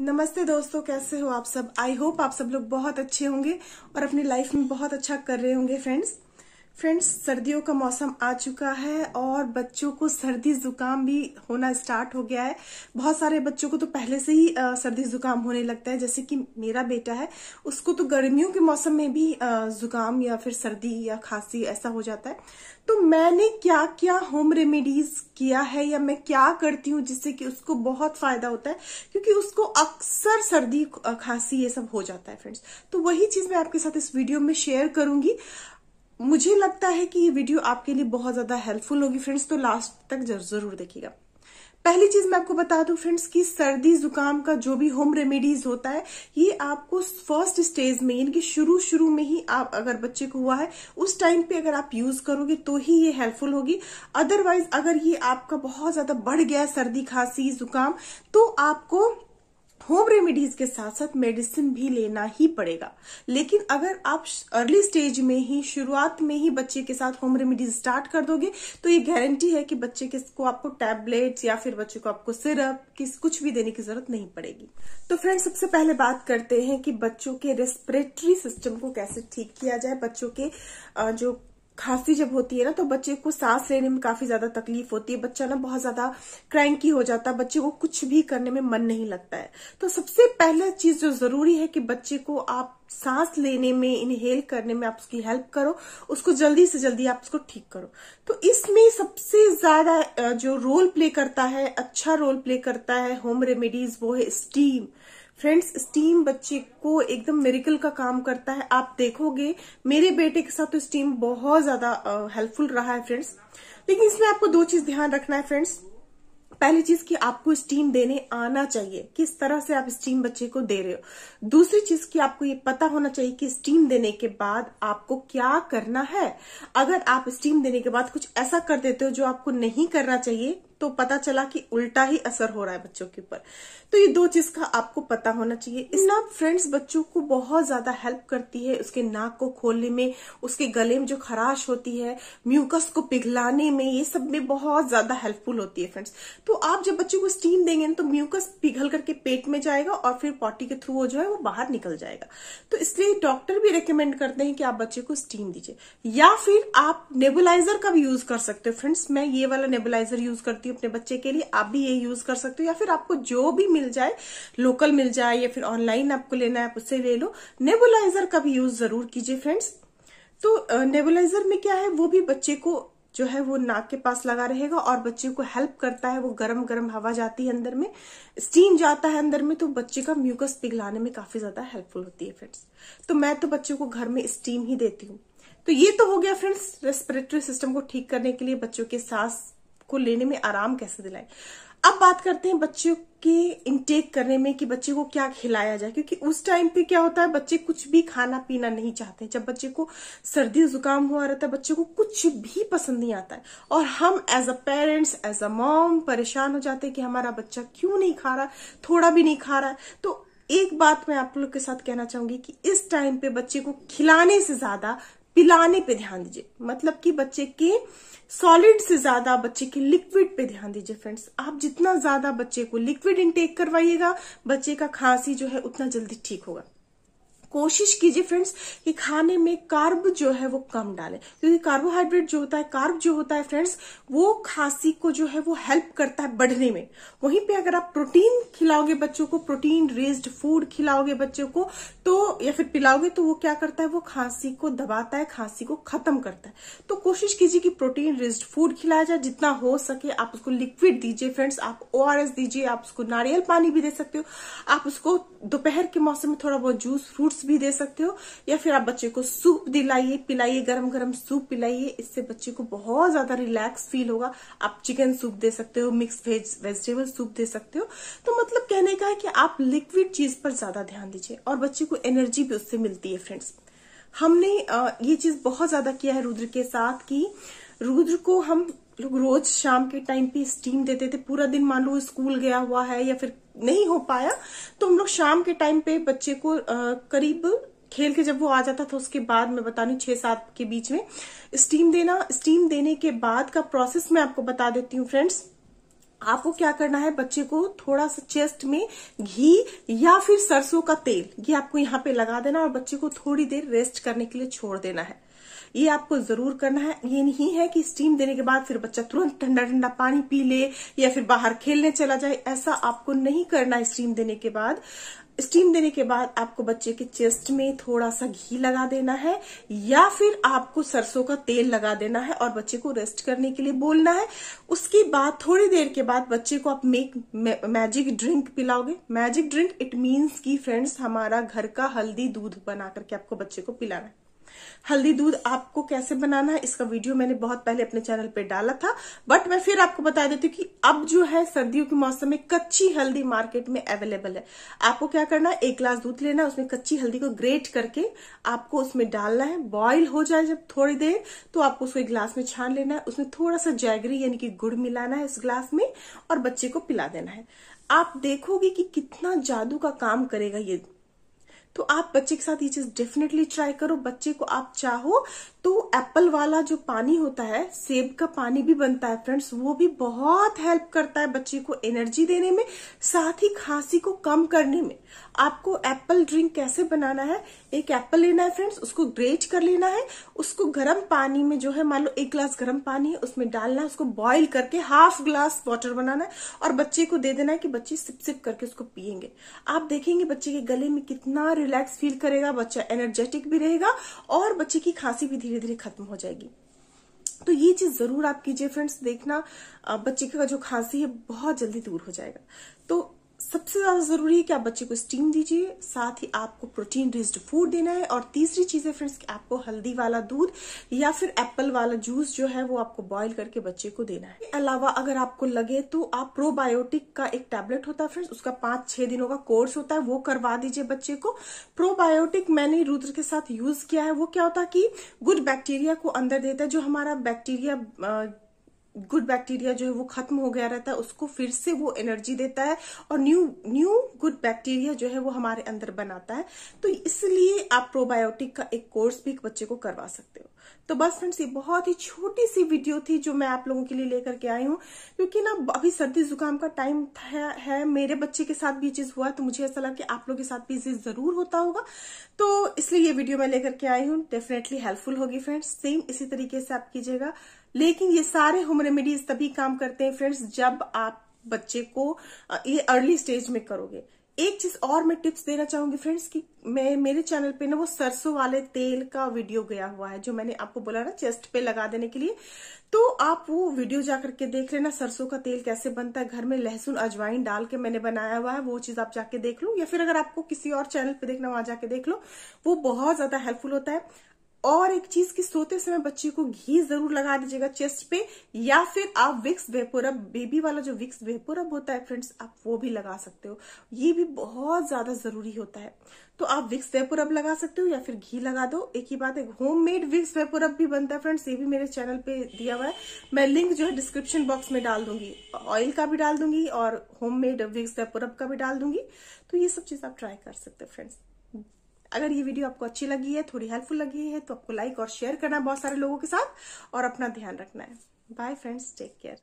नमस्ते दोस्तों कैसे हो आप सब आई होप आप सब लोग बहुत अच्छे होंगे और अपनी लाइफ में बहुत अच्छा कर रहे होंगे फ्रेंड्स फ्रेंड्स सर्दियों का मौसम आ चुका है और बच्चों को सर्दी जुकाम भी होना स्टार्ट हो गया है बहुत सारे बच्चों को तो पहले से ही आ, सर्दी जुकाम होने लगता है जैसे कि मेरा बेटा है उसको तो गर्मियों के मौसम में भी आ, जुकाम या फिर सर्दी या खांसी ऐसा हो जाता है तो मैंने क्या क्या होम रेमेडीज किया है या मैं क्या करती हूँ जिससे कि उसको बहुत फायदा होता है क्योंकि उसको अक्सर सर्दी खांसी ये सब हो जाता है फ्रेंड्स तो वही चीज मैं आपके साथ इस वीडियो में शेयर करूंगी मुझे लगता है कि ये वीडियो आपके लिए बहुत ज्यादा हेल्पफुल होगी फ्रेंड्स तो लास्ट तक जरूर देखिएगा पहली चीज मैं आपको बता दूं फ्रेंड्स कि सर्दी जुकाम का जो भी होम रेमेडीज होता है ये आपको फर्स्ट स्टेज में यानी कि शुरू शुरू में ही आप अगर बच्चे को हुआ है उस टाइम पे अगर आप यूज करोगे तो ही ये हेल्पफुल होगी अदरवाइज अगर ये आपका बहुत ज्यादा बढ़ गया सर्दी खांसी जुकाम तो आपको होम रेमेडीज के साथ साथ मेडिसिन भी लेना ही पड़ेगा लेकिन अगर आप अर्ली स्टेज में ही शुरुआत में ही बच्चे के साथ होम रेमेडीज स्टार्ट कर दोगे तो ये गारंटी है कि बच्चे के को आपको टैबलेट या फिर बच्चे को आपको सिरप किस कुछ भी देने की जरूरत नहीं पड़ेगी तो फ्रेंड्स सबसे पहले बात करते हैं कि बच्चों के रेस्पिरेटरी सिस्टम को कैसे ठीक किया जाए बच्चों के जो खांसी जब होती है ना तो बच्चे को सांस लेने में काफी ज्यादा तकलीफ होती है बच्चा ना बहुत ज्यादा क्रैंकी हो जाता है बच्चे को कुछ भी करने में मन नहीं लगता है तो सबसे पहला चीज जो जरूरी है कि बच्चे को आप सांस लेने में इनहेल करने में आप उसकी हेल्प करो उसको जल्दी से जल्दी आप उसको ठीक करो तो इसमें सबसे ज्यादा जो रोल प्ले करता है अच्छा रोल प्ले करता है होम रेमेडीज वो है स्टीम फ्रेंड्स स्टीम बच्चे को एकदम मेरिकल का काम करता है आप देखोगे मेरे बेटे के साथ तो स्टीम बहुत ज्यादा हेल्पफुल रहा है फ्रेंड्स लेकिन इसमें आपको दो चीज ध्यान रखना है फ्रेंड्स पहली चीज कि आपको स्टीम देने आना चाहिए किस तरह से आप स्टीम बच्चे को दे रहे हो दूसरी चीज कि आपको ये पता होना चाहिए कि स्टीम देने के बाद आपको क्या करना है अगर आप स्टीम देने के बाद कुछ ऐसा कर देते हो जो आपको नहीं करना चाहिए तो पता चला कि उल्टा ही असर हो रहा है बच्चों के ऊपर तो ये दो चीज का आपको पता होना चाहिए इस फ्रेंड्स बच्चों को बहुत ज्यादा हेल्प करती है उसके नाक को खोलने में उसके गले में जो खराश होती है म्यूकस को पिघलाने में ये सब में बहुत ज्यादा हेल्पफुल होती है फ्रेंड्स तो आप जब बच्चों को स्टीम देंगे ना तो म्यूकस पिघल करके पेट में जाएगा और फिर पॉटी के थ्रू वो जो है वो बाहर निकल जाएगा तो इसलिए डॉक्टर भी रिकमेंड करते हैं कि आप बच्चे को स्टीम दीजिए या फिर आप नेबुलाइजर का भी यूज कर सकते हो फ्रेंड्स मैं ये वाला नेबुलाइजर यूज करती हूँ अपने बच्चे के लिए आप भी ये यूज कर सकते हो या फिर आपको जो भी मिल जाए लोकल मिल जाए या फिर ऑनलाइन आपको लेना है आप उससे ले लो नेबुलाइजर का भी यूज जरूर कीजिए फ्रेंड्स तो नेबुलाइजर में क्या है वो भी बच्चे को जो है वो नाक के पास लगा रहेगा और बच्चे को हेल्प करता है वो गर्म गर्म हवा जाती है अंदर में स्टीम जाता है अंदर में तो बच्चे का म्यूकस पिघलाने में काफी ज्यादा हेल्पफुल होती है फ्रेंड्स तो मैं तो बच्चों को घर में स्टीम ही देती हूँ तो ये तो हो गया फ्रेंड्स रेस्पिरेटरी सिस्टम को ठीक करने के लिए बच्चों के सांस को लेने में आराम कैसे दिलाए अब बात करते हैं बच्चों की इनटेक करने में कि बच्चे को क्या खिलाया जाए क्योंकि उस टाइम पे क्या होता है बच्चे कुछ भी खाना पीना नहीं चाहते जब बच्चे को सर्दी जुकाम हुआ रहता है बच्चे को कुछ भी पसंद नहीं आता है और हम as a parents as a mom परेशान हो जाते हैं कि हमारा बच्चा क्यों नहीं खा रहा थोड़ा भी नहीं खा रहा तो एक बात मैं आप लोग के साथ कहना चाहूंगी कि इस टाइम पे बच्चे को खिलाने से ज्यादा पिलाने पे ध्यान दीजिए मतलब कि बच्चे के सॉलिड से ज्यादा बच्चे के लिक्विड पे ध्यान दीजिए फ्रेंड्स आप जितना ज्यादा बच्चे को लिक्विड इनटेक करवाइएगा बच्चे का खांसी जो है उतना जल्दी ठीक होगा कोशिश कीजिए फ्रेंड्स कि खाने में कार्ब जो है वो कम डालें क्योंकि कार्बोहाइड्रेट जो होता है कार्ब जो होता है फ्रेंड्स वो खांसी को जो है वो हेल्प करता है बढ़ने में वहीं पे अगर आप प्रोटीन खिलाओगे बच्चों को प्रोटीन रेस्ड फूड खिलाओगे बच्चों को तो या फिर पिलाओगे तो वो क्या करता है वो खांसी को दबाता है खांसी को खत्म करता है तो कोशिश कीजिए कि प्रोटीन रेस्ड फूड खिलाया जाए जितना हो सके आप उसको लिक्विड दीजिए फ्रेंड्स आप ओ दीजिए आप उसको नारियल पानी भी दे सकते हो आप उसको दोपहर के मौसम में थोड़ा बहुत जूस फ्रूट्स भी दे सकते हो या फिर आप बच्चे को सूप दिलाइए पिलाइए गरम गरम सूप पिलाइए इससे बच्चे को बहुत ज्यादा रिलैक्स फील होगा आप चिकन सूप दे सकते हो मिक्स वेज वेजिटेबल सूप दे सकते हो तो मतलब कहने का है कि आप लिक्विड चीज पर ज्यादा ध्यान दीजिए और बच्चे को एनर्जी भी उससे मिलती है फ्रेंड्स हमने ये चीज बहुत ज्यादा किया है रुद्र के साथ कि रुद्र को हम लोग रोज शाम के टाइम पे स्टीम देते थे पूरा दिन मान लो स्कूल गया हुआ है या फिर नहीं हो पाया तो हम लोग शाम के टाइम पे बच्चे को करीब खेल के जब वो आ जाता था उसके बाद मैं बता रही छह सात के बीच में स्टीम देना स्टीम देने के बाद का प्रोसेस मैं आपको बता देती हूँ फ्रेंड्स आपको क्या करना है बच्चे को थोड़ा सा चेस्ट में घी या फिर सरसों का तेल ये आपको यहाँ पे लगा देना और बच्चे को थोड़ी देर रेस्ट करने के लिए छोड़ देना है ये आपको जरूर करना है ये नहीं है कि स्टीम देने के बाद फिर बच्चा तुरंत ठंडा ठंडा पानी पी ले या फिर बाहर खेलने चला जाए ऐसा आपको नहीं करना है स्टीम देने के बाद स्टीम देने के बाद आपको बच्चे के चेस्ट में थोड़ा सा घी लगा देना है या फिर आपको सरसों का तेल लगा देना है और बच्चे को रेस्ट करने के लिए बोलना है उसके बाद थोड़ी देर के बाद बच्चे को आप मेक मैजिक ड्रिंक पिलाओगे मैजिक ड्रिंक इट मीन्स कि फ्रेंड्स हमारा घर का हल्दी दूध बना करके आपको बच्चे को पिलाना है हल्दी दूध आपको कैसे बनाना है इसका वीडियो मैंने बहुत पहले अपने चैनल पे डाला था बट मैं फिर आपको बता देती हूँ कि अब जो है सर्दियों के मौसम में कच्ची हल्दी मार्केट में अवेलेबल है आपको क्या करना है एक ग्लास दूध लेना है उसमें कच्ची हल्दी को ग्रेट करके आपको उसमें डालना है बॉइल हो जाए जब थोड़ी देर तो आपको उसको एक ग्लास में छान लेना है उसमें थोड़ा सा जैगरी यानी कि गुड़ मिलाना है उस ग्लास में और बच्चे को पिला देना है आप देखोगे कि कितना जादू का काम करेगा ये तो आप बच्चे के साथ ये चीज डेफिनेटली ट्राई करो बच्चे को आप चाहो तो एप्पल वाला जो पानी होता है सेब का पानी भी बनता है फ्रेंड्स वो भी बहुत हेल्प करता है बच्चे को एनर्जी देने में साथ ही खांसी को कम करने में आपको एप्पल ड्रिंक कैसे बनाना है एक एप्पल लेना है फ्रेंड्स उसको ग्रेट कर लेना है उसको गर्म पानी में जो है मान लो एक ग्लास गर्म पानी है उसमें डालना है उसको बॉइल करके हाफ ग्लास वाटर बनाना है और बच्चे को दे देना है कि बच्चे सिप सिप करके उसको पियेंगे आप देखेंगे बच्चे के गले में कितना रिलैक्स फील करेगा बच्चा एनर्जेटिक भी रहेगा और बच्चे की खांसी भी धीरे धीरे खत्म हो जाएगी तो ये चीज जरूर आप कीजिए फ्रेंड्स देखना बच्चे का जो खांसी है बहुत जल्दी दूर हो जाएगा तो सबसे ज्यादा जरूरी है कि आप बच्चे को स्टीम दीजिए साथ ही आपको प्रोटीन रिस्ड फूड देना है और तीसरी चीज है फ्रेंड्स कि आपको हल्दी वाला दूध या फिर एप्पल वाला जूस जो है वो आपको बॉईल करके बच्चे को देना है अलावा अगर आपको लगे तो आप प्रोबायोटिक का एक टैबलेट होता है फ्रेंड्स उसका पांच छह दिनों का कोर्स होता है वो करवा दीजिए बच्चे को प्रोबायोटिक मैंने रुद्र के साथ यूज किया है वो क्या होता है कि गुड बैक्टीरिया को अंदर देता है जो हमारा बैक्टीरिया गुड बैक्टीरिया जो है वो खत्म हो गया रहता है उसको फिर से वो एनर्जी देता है और न्यू न्यू गुड बैक्टीरिया जो है वो हमारे अंदर बनाता है तो इसलिए आप प्रोबायोटिक का एक कोर्स भी एक बच्चे को करवा सकते हो तो बस फ्रेंड्स ये बहुत ही छोटी सी वीडियो थी जो मैं आप लोगों के लिए लेकर के आई हूँ क्योंकि ना अभी सर्दी जुकाम का टाइम है, है मेरे बच्चे के साथ भी चीज हुआ तो मुझे ऐसा लगा कि आप लोगों के साथ भी चीज जरूर होता होगा तो इसलिए ये वीडियो मैं लेकर के आई हूँ डेफिनेटली हेल्पफुल होगी फ्रेंड्स सेम इसी तरीके से आप कीजिएगा लेकिन ये सारे होम रेमेडीज तभी काम करते हैं फ्रेंड्स जब आप बच्चे को ये अर्ली स्टेज में करोगे एक चीज और मैं टिप्स देना चाहूंगी फ्रेंड्स कि मैं मेरे चैनल पे ना वो सरसों वाले तेल का वीडियो गया हुआ है जो मैंने आपको बोला ना चेस्ट पे लगा देने के लिए तो आप वो वीडियो जा करके देख लेना सरसों का तेल कैसे बनता है घर में लहसुन अजवाइन डाल के मैंने बनाया हुआ है वो चीज आप जाके देख लो या फिर अगर आपको किसी और चैनल पे देखना वहां जाके देख लो वो बहुत ज्यादा हेल्पफुल होता है और एक चीज की सोते समय बच्चे को घी जरूर लगा दीजिएगा चेस्ट पे या फिर आप विक्स वेपोरब बेबी वाला जो विक्स वेपोरब होता है फ्रेंड्स आप वो भी लगा सकते हो ये भी बहुत ज्यादा जरूरी होता है तो आप विक्स वेपोरब लगा सकते हो या फिर घी लगा दो एक ही बात है होम मेड विक्स वेपोरब भी बनता है फ्रेंड्स ये भी मेरे चैनल पे दिया हुआ है मैं लिंक जो है डिस्क्रिप्शन बॉक्स में डाल दूंगी ऑयल का भी डाल दूंगी और होम मेड विक्स वेपोरब का भी डाल दूंगी तो ये सब चीज आप ट्राई कर सकते हो फ्रेंड्स अगर ये वीडियो आपको अच्छी लगी है थोड़ी हेल्पफुल लगी है तो आपको लाइक और शेयर करना बहुत सारे लोगों के साथ और अपना ध्यान रखना है बाय फ्रेंड्स टेक केयर